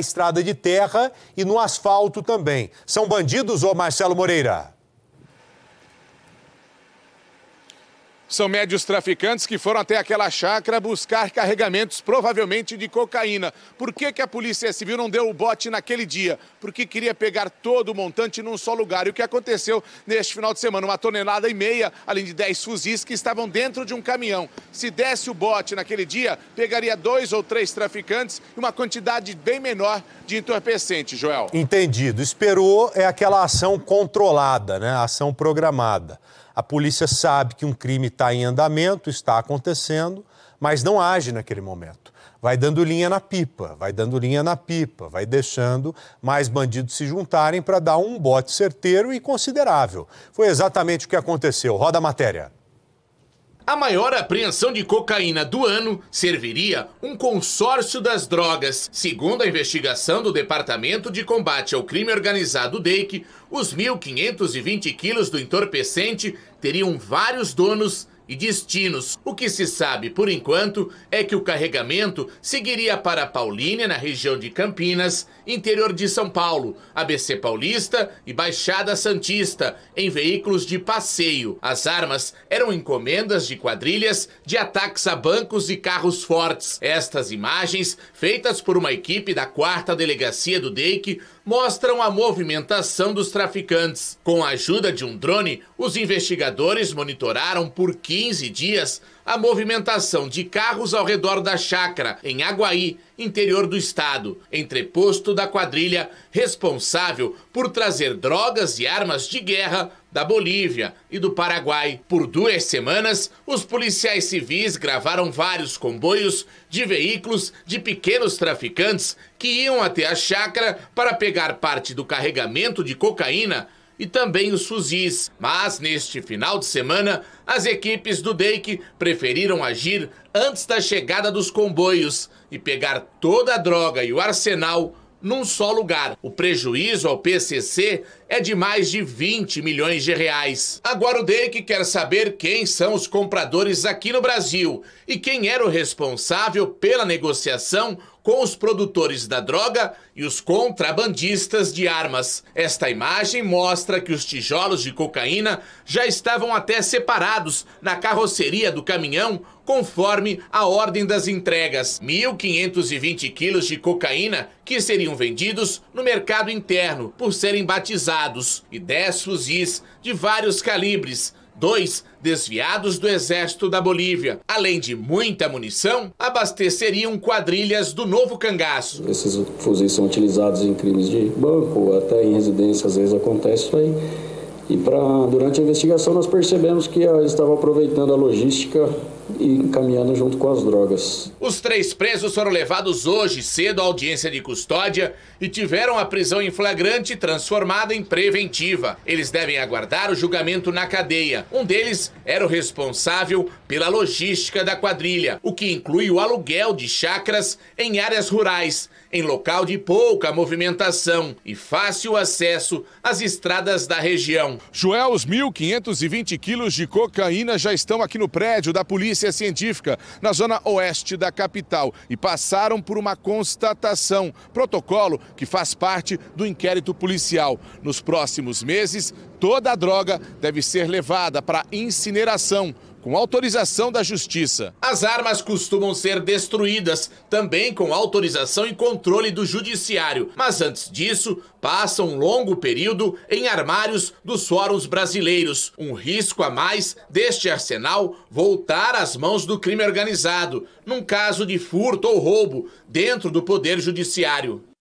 estrada de terra e no asfalto também. São bandidos ou Marcelo Moreira? São médios traficantes que foram até aquela chácara buscar carregamentos, provavelmente de cocaína. Por que, que a Polícia Civil não deu o bote naquele dia? Porque queria pegar todo o montante num só lugar. E o que aconteceu neste final de semana? Uma tonelada e meia, além de 10 fuzis que estavam dentro de um caminhão. Se desse o bote naquele dia, pegaria dois ou três traficantes e uma quantidade bem menor de entorpecente, Joel. Entendido. Esperou é aquela ação controlada, né? ação programada. A polícia sabe que um crime está em andamento, está acontecendo, mas não age naquele momento. Vai dando linha na pipa, vai dando linha na pipa, vai deixando mais bandidos se juntarem para dar um bote certeiro e considerável. Foi exatamente o que aconteceu. Roda a matéria. A maior apreensão de cocaína do ano serviria um consórcio das drogas. Segundo a investigação do Departamento de Combate ao Crime Organizado DEIC, os 1.520 quilos do entorpecente teriam vários donos e destinos. O que se sabe, por enquanto, é que o carregamento seguiria para Paulínia, na região de Campinas, interior de São Paulo, ABC Paulista e Baixada Santista, em veículos de passeio. As armas eram encomendas de quadrilhas de ataques a bancos e carros fortes. Estas imagens, feitas por uma equipe da 4 Delegacia do DEIC, mostram a movimentação dos traficantes. Com a ajuda de um drone, os investigadores monitoraram por que 15 dias a movimentação de carros ao redor da chácara, em Aguaí, interior do estado, entreposto da quadrilha responsável por trazer drogas e armas de guerra da Bolívia e do Paraguai. Por duas semanas, os policiais civis gravaram vários comboios de veículos de pequenos traficantes que iam até a chácara para pegar parte do carregamento de cocaína e também os fuzis. Mas neste final de semana, as equipes do DEIC preferiram agir antes da chegada dos comboios e pegar toda a droga e o arsenal num só lugar. O prejuízo ao PCC é de mais de 20 milhões de reais. Agora o DEIC quer saber quem são os compradores aqui no Brasil e quem era o responsável pela negociação com os produtores da droga e os contrabandistas de armas. Esta imagem mostra que os tijolos de cocaína já estavam até separados na carroceria do caminhão conforme a ordem das entregas. 1.520 quilos de cocaína que seriam vendidos no mercado interno por serem batizados e 10 fuzis de vários calibres dois desviados do exército da Bolívia. Além de muita munição, abasteceriam quadrilhas do novo cangaço. Esses fuzis são utilizados em crimes de banco, até em residências, às vezes acontece isso aí e pra, durante a investigação nós percebemos que eles estavam aproveitando a logística e caminhando junto com as drogas. Os três presos foram levados hoje cedo à audiência de custódia e tiveram a prisão em flagrante transformada em preventiva. Eles devem aguardar o julgamento na cadeia. Um deles era o responsável pela logística da quadrilha, o que inclui o aluguel de chacras em áreas rurais em local de pouca movimentação e fácil acesso às estradas da região. Joel, os 1.520 quilos de cocaína já estão aqui no prédio da Polícia Científica, na zona oeste da capital, e passaram por uma constatação, protocolo que faz parte do inquérito policial. Nos próximos meses, toda a droga deve ser levada para incineração com autorização da Justiça. As armas costumam ser destruídas, também com autorização e controle do Judiciário, mas antes disso, passam um longo período em armários dos fóruns brasileiros. Um risco a mais deste arsenal voltar às mãos do crime organizado, num caso de furto ou roubo, dentro do Poder Judiciário.